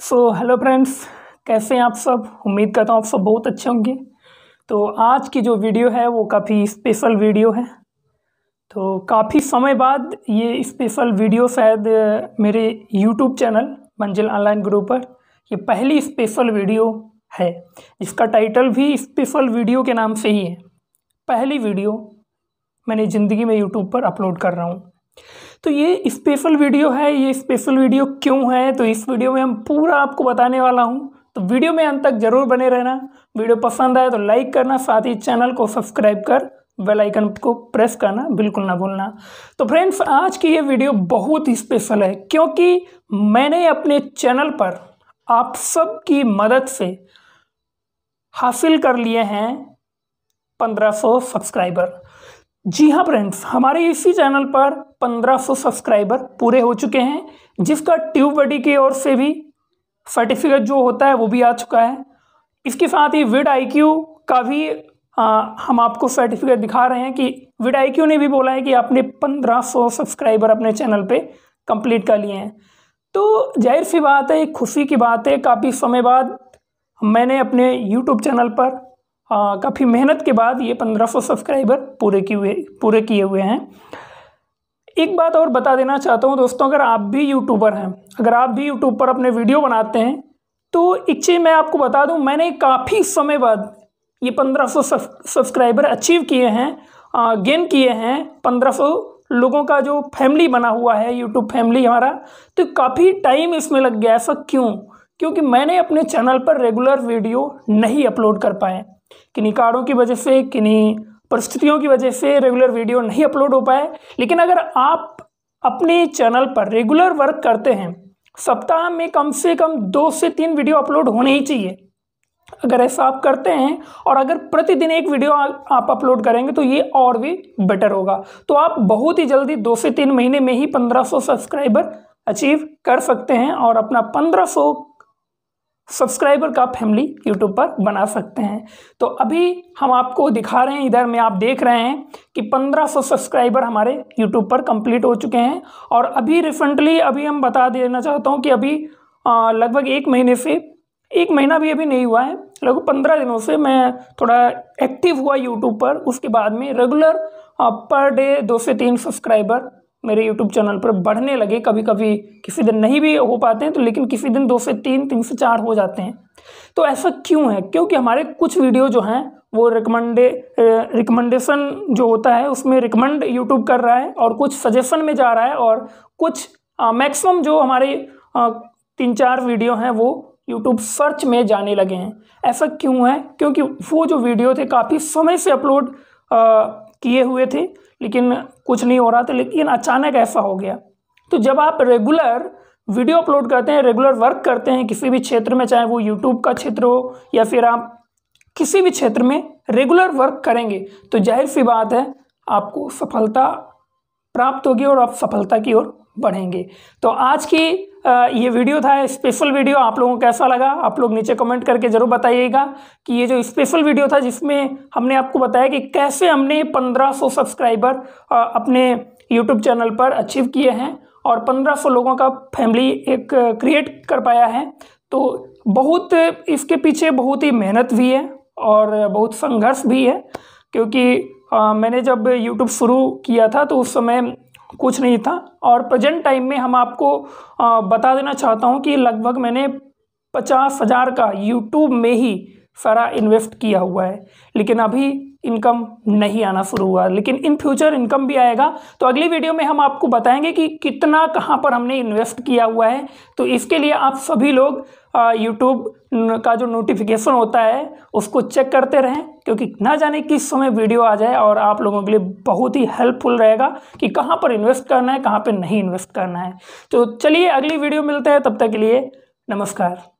so hello friends कैसे हैं आप सब उम्मीद करता हूँ आप सब बहुत अच्छे होंगे तो आज की जो वीडियो है वो काफ़ी स्पेशल वीडियो है तो काफ़ी समय बाद ये स्पेशल वीडियो शायद मेरे YouTube channel Manzil online group पर ये पहली स्पेशल वीडियो है इसका टाइटल भी स्पेशल वीडियो के नाम से ही है पहली वीडियो मैंने ज़िंदगी में यूट्यूब पर अपलोड कर रहा हूँ तो ये स्पेशल वीडियो है ये स्पेशल वीडियो क्यों है तो इस वीडियो में हम पूरा आपको बताने वाला हूँ तो वीडियो में अंत तक जरूर बने रहना वीडियो पसंद आए तो लाइक करना साथ ही चैनल को सब्सक्राइब कर बेल आइकन को प्रेस करना बिल्कुल ना भूलना तो फ्रेंड्स आज की ये वीडियो बहुत ही स्पेशल है क्योंकि मैंने अपने चैनल पर आप सब की मदद से हासिल कर लिए हैं 1500 सब्सक्राइबर जी हाँ फ्रेंड्स हमारे इसी चैनल पर 1500 सब्सक्राइबर पूरे हो चुके हैं जिसका ट्यूब बडी की ओर से भी सर्टिफिकेट जो होता है वो भी आ चुका है इसके साथ ही विड आई का भी आ, हम आपको सर्टिफिकेट दिखा रहे हैं कि विड आई ने भी बोला है कि आपने 1500 सब्सक्राइबर अपने चैनल पे कंप्लीट कर लिए हैं तो जाहिर सी बात है एक खुशी की बात है काफ़ी समय बाद मैंने अपने यूट्यूब चैनल पर हाँ, काफ़ी मेहनत के बाद ये 1500 सब्सक्राइबर पूरे किए हुए पूरे किए हुए हैं एक बात और बता देना चाहता हूँ दोस्तों अगर आप भी यूट्यूबर हैं अगर आप भी यूट्यूब पर अपने वीडियो बनाते हैं तो एक चीज़ मैं आपको बता दूँ मैंने काफ़ी समय बाद ये 1500 सब्सक्राइबर अचीव किए हैं गेन किए हैं 1500 लोगों का जो फैमिली बना हुआ है यूट्यूब फैमिली हमारा तो काफ़ी टाइम इसमें लग गया ऐसा क्यों क्योंकि मैंने अपने चैनल पर रेगुलर वीडियो नहीं अपलोड कर पाए किन्हीं कारणों की वजह से किन्हीं परिस्थितियों की वजह से रेगुलर वीडियो नहीं अपलोड हो पाए लेकिन अगर आप अपने चैनल पर रेगुलर वर्क करते हैं सप्ताह में कम से कम दो से तीन वीडियो अपलोड होने ही चाहिए अगर ऐसा आप करते हैं और अगर प्रतिदिन एक वीडियो आप अपलोड करेंगे तो ये और भी बेटर होगा तो आप बहुत ही जल्दी दो से तीन महीने में ही 1500 सब्सक्राइबर अचीव कर सकते हैं और अपना 1500 सब्सक्राइबर का फैमिली यूट्यूब पर बना सकते हैं तो अभी हम आपको दिखा रहे हैं इधर में आप देख रहे हैं कि 1500 सब्सक्राइबर हमारे यूट्यूब पर कंप्लीट हो चुके हैं और अभी रिसेंटली अभी हम बता देना चाहता हूँ कि अभी लगभग एक महीने से एक महीना भी अभी नहीं हुआ है लगभग पंद्रह दिनों से मैं थोड़ा एक्टिव हुआ यूट्यूब पर उसके बाद में रेगुलर पर डे दो से तीन सब्सक्राइबर मेरे यूट्यूब चैनल पर बढ़ने लगे कभी कभी किसी दिन नहीं भी हो पाते हैं तो लेकिन किसी दिन दो से तीन तीन से चार हो जाते हैं तो ऐसा क्यों है क्योंकि हमारे कुछ वीडियो जो हैं वो रिकमेंडे रिकमेंडेशन जो होता है उसमें रिकमेंड यूट्यूब कर रहा है और कुछ सजेशन में जा रहा है और कुछ मैक्सिमम जो हमारे आ, तीन चार वीडियो हैं वो यूट्यूब सर्च में जाने लगे हैं ऐसा क्यों है क्योंकि वो जो वीडियो थे काफ़ी समय से अपलोड किए हुए थे लेकिन कुछ नहीं हो रहा था लेकिन अचानक ऐसा हो गया तो जब आप रेगुलर वीडियो अपलोड करते हैं रेगुलर वर्क करते हैं किसी भी क्षेत्र में चाहे वो यूट्यूब का क्षेत्र हो या फिर आप किसी भी क्षेत्र में रेगुलर वर्क करेंगे तो जाहिर सी बात है आपको सफलता प्राप्त होगी और आप सफलता की ओर बढ़ेंगे तो आज की ये वीडियो था स्पेशल वीडियो आप लोगों को कैसा लगा आप लोग नीचे कमेंट करके ज़रूर बताइएगा कि ये जो स्पेशल वीडियो था जिसमें हमने आपको बताया कि कैसे हमने 1500 सब्सक्राइबर अपने यूट्यूब चैनल पर अचीव किए हैं और 1500 लोगों का फैमिली एक क्रिएट कर पाया है तो बहुत इसके पीछे बहुत ही मेहनत भी है और बहुत संघर्ष भी है क्योंकि आ, मैंने जब यूट्यूब शुरू किया था तो उस समय कुछ नहीं था और प्रेजेंट टाइम में हम आपको आ, बता देना चाहता हूँ कि लगभग मैंने पचास हज़ार का यूट्यूब में ही सारा इन्वेस्ट किया हुआ है लेकिन अभी इनकम नहीं आना शुरू हुआ लेकिन इन फ्यूचर इनकम भी आएगा तो अगली वीडियो में हम आपको बताएंगे कि कितना कहाँ पर हमने इन्वेस्ट किया हुआ है तो इसके लिए आप सभी लोग यूट्यूब का जो नोटिफिकेशन होता है उसको चेक करते रहें क्योंकि ना जाने किस समय वीडियो आ जाए और आप लोगों के लिए बहुत ही हेल्पफुल रहेगा कि कहाँ पर इन्वेस्ट करना है कहाँ पर नहीं इन्वेस्ट करना है तो चलिए अगली वीडियो मिलते हैं तब तक के लिए नमस्कार